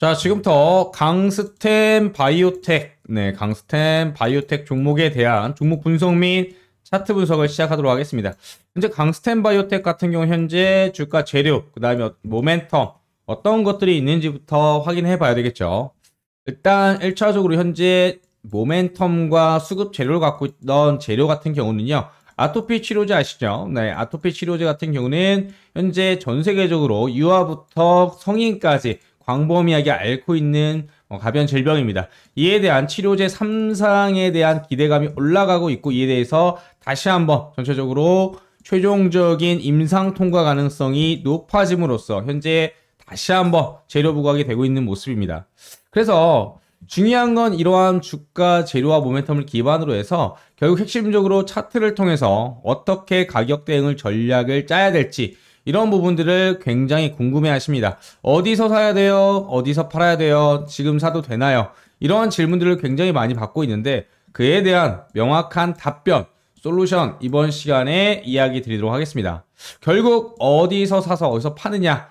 자, 지금부터 강스템 바이오텍, 네, 강스템 바이오텍 종목에 대한 종목 분석 및 차트 분석을 시작하도록 하겠습니다. 현재 강스템 바이오텍 같은 경우 현재 주가 재료, 그 다음에 모멘텀, 어떤 것들이 있는지부터 확인해 봐야 되겠죠. 일단 1차적으로 현재 모멘텀과 수급 재료를 갖고 있던 재료 같은 경우는요. 아토피 치료제 아시죠? 네, 아토피 치료제 같은 경우는 현재 전 세계적으로 유아부터 성인까지 광범위하게 앓고 있는 어, 가벼운 질병입니다. 이에 대한 치료제 3상에 대한 기대감이 올라가고 있고 이에 대해서 다시 한번 전체적으로 최종적인 임상 통과 가능성이 높아짐으로써 현재 다시 한번 재료 부각이 되고 있는 모습입니다. 그래서 중요한 건 이러한 주가 재료와 모멘텀을 기반으로 해서 결국 핵심적으로 차트를 통해서 어떻게 가격 대응을 전략을 짜야 될지 이런 부분들을 굉장히 궁금해 하십니다. 어디서 사야 돼요? 어디서 팔아야 돼요? 지금 사도 되나요? 이러한 질문들을 굉장히 많이 받고 있는데 그에 대한 명확한 답변, 솔루션 이번 시간에 이야기 드리도록 하겠습니다. 결국 어디서 사서 어디서 파느냐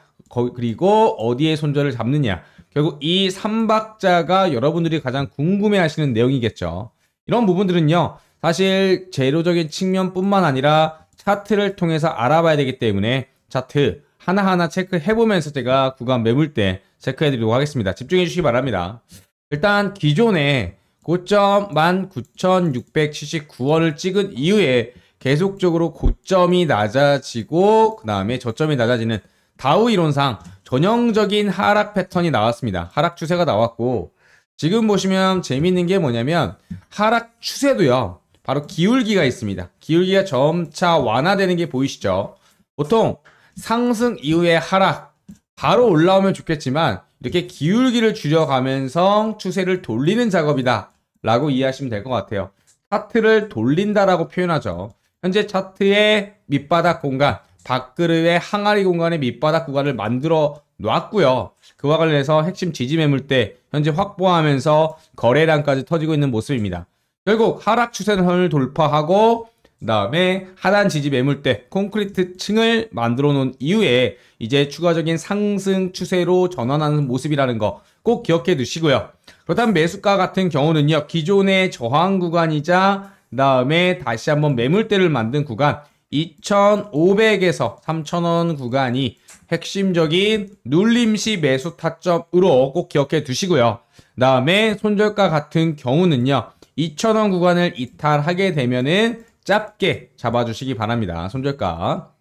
그리고 어디에 손절을 잡느냐 결국 이 3박자가 여러분들이 가장 궁금해 하시는 내용이겠죠. 이런 부분들은요. 사실 재료적인 측면뿐만 아니라 차트를 통해서 알아봐야 되기 때문에 차트 하나하나 체크해보면서 제가 구간 매물 때 체크해드리도록 하겠습니다. 집중해 주시기 바랍니다. 일단 기존에 고점 19,679원을 찍은 이후에 계속적으로 고점이 낮아지고 그 다음에 저점이 낮아지는 다우 이론상 전형적인 하락 패턴이 나왔습니다. 하락 추세가 나왔고 지금 보시면 재미있는 게 뭐냐면 하락 추세도요. 바로 기울기가 있습니다. 기울기가 점차 완화되는 게 보이시죠? 보통 상승 이후에 하락 바로 올라오면 좋겠지만 이렇게 기울기를 줄여가면서 추세를 돌리는 작업이다 라고 이해하시면 될 것 같아요 차트를 돌린다라고 표현하죠 현재 차트의 밑바닥 공간 밥그릇의 항아리 공간의 밑바닥 구간을 만들어 놨고요 그와 관련해서 핵심 지지 매물대 현재 확보하면서 거래량까지 터지고 있는 모습입니다 결국 하락 추세선을 돌파하고 그 다음에 하단 지지 매물대 콘크리트 층을 만들어 놓은 이후에 이제 추가적인 상승 추세로 전환하는 모습이라는 거 꼭 기억해 두시고요. 그렇다면 매수가 같은 경우는요. 기존의 저항 구간이자 그 다음에 다시 한번 매물대를 만든 구간 2,500에서 3,000원 구간이 핵심적인 눌림시 매수 타점으로 꼭 기억해 두시고요. 그 다음에 손절가 같은 경우는요. 2,000원 구간을 이탈하게 되면은 짧게 잡아주시기 바랍니다. 손절가.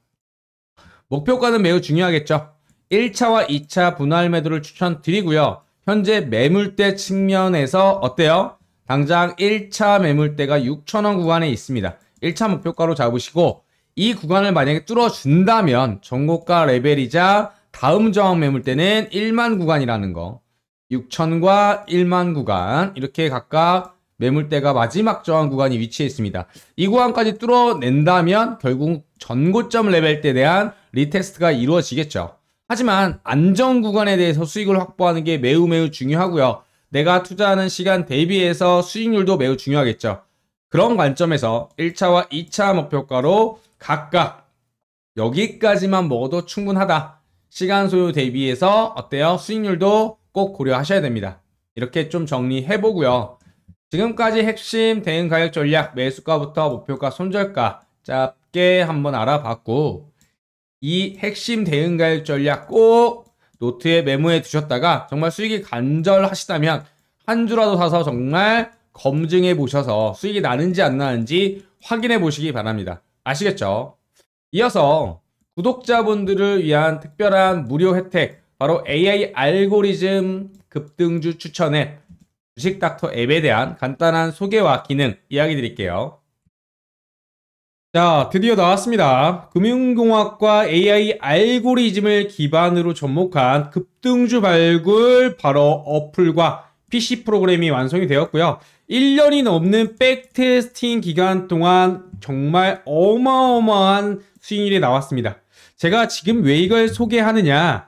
목표가는 매우 중요하겠죠. 1차와 2차 분할 매도를 추천드리고요. 현재 매물대 측면에서 어때요? 당장 1차 매물대가 6천원 구간에 있습니다. 1차 목표가로 잡으시고 이 구간을 만약에 뚫어준다면 전고가 레벨이자 다음 저항 매물대는 1만 구간이라는 거 6천과 1만 구간 이렇게 각각 매물대가 마지막 저항 구간이 위치해 있습니다. 이 구간까지 뚫어낸다면 결국 전고점 레벨대에 대한 리테스트가 이루어지겠죠. 하지만 안전 구간에 대해서 수익을 확보하는 게 매우 매우 중요하고요. 내가 투자하는 시간 대비해서 수익률도 매우 중요하겠죠. 그런 관점에서 1차와 2차 목표가로 각각 여기까지만 먹어도 충분하다. 시간 소요 대비해서 어때요? 수익률도 꼭 고려하셔야 됩니다. 이렇게 좀 정리해보고요. 지금까지 핵심 대응 가격 전략 매수가부터 목표가 손절가 짧게 한번 알아봤고 이 핵심 대응 가격 전략 꼭 노트에 메모해 두셨다가 정말 수익이 간절하시다면 한 주라도 사서 정말 검증해 보셔서 수익이 나는지 안 나는지 확인해 보시기 바랍니다. 아시겠죠? 이어서 구독자분들을 위한 특별한 무료 혜택 바로 AI 알고리즘 급등주 추천 앱 주식닥터 앱에 대한 간단한 소개와 기능 이야기 드릴게요. 자, 드디어 나왔습니다. 금융공학과 AI 알고리즘을 기반으로 접목한 급등주 발굴 바로 어플과 PC 프로그램이 완성이 되었고요. 1년이 넘는 백테스팅 기간 동안 정말 어마어마한 수익률이 나왔습니다. 제가 지금 왜 이걸 소개하느냐?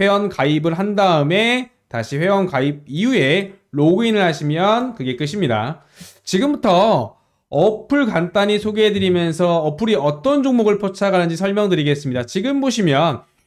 회원 가입을 한 다음에 다시 회원 가입 이후에 로그인을 하시면 그게 끝입니다. 지금부터 어플 간단히 소개해드리면서 어플이 어떤 종목을 포착하는지 설명드리겠습니다. 지금 보시면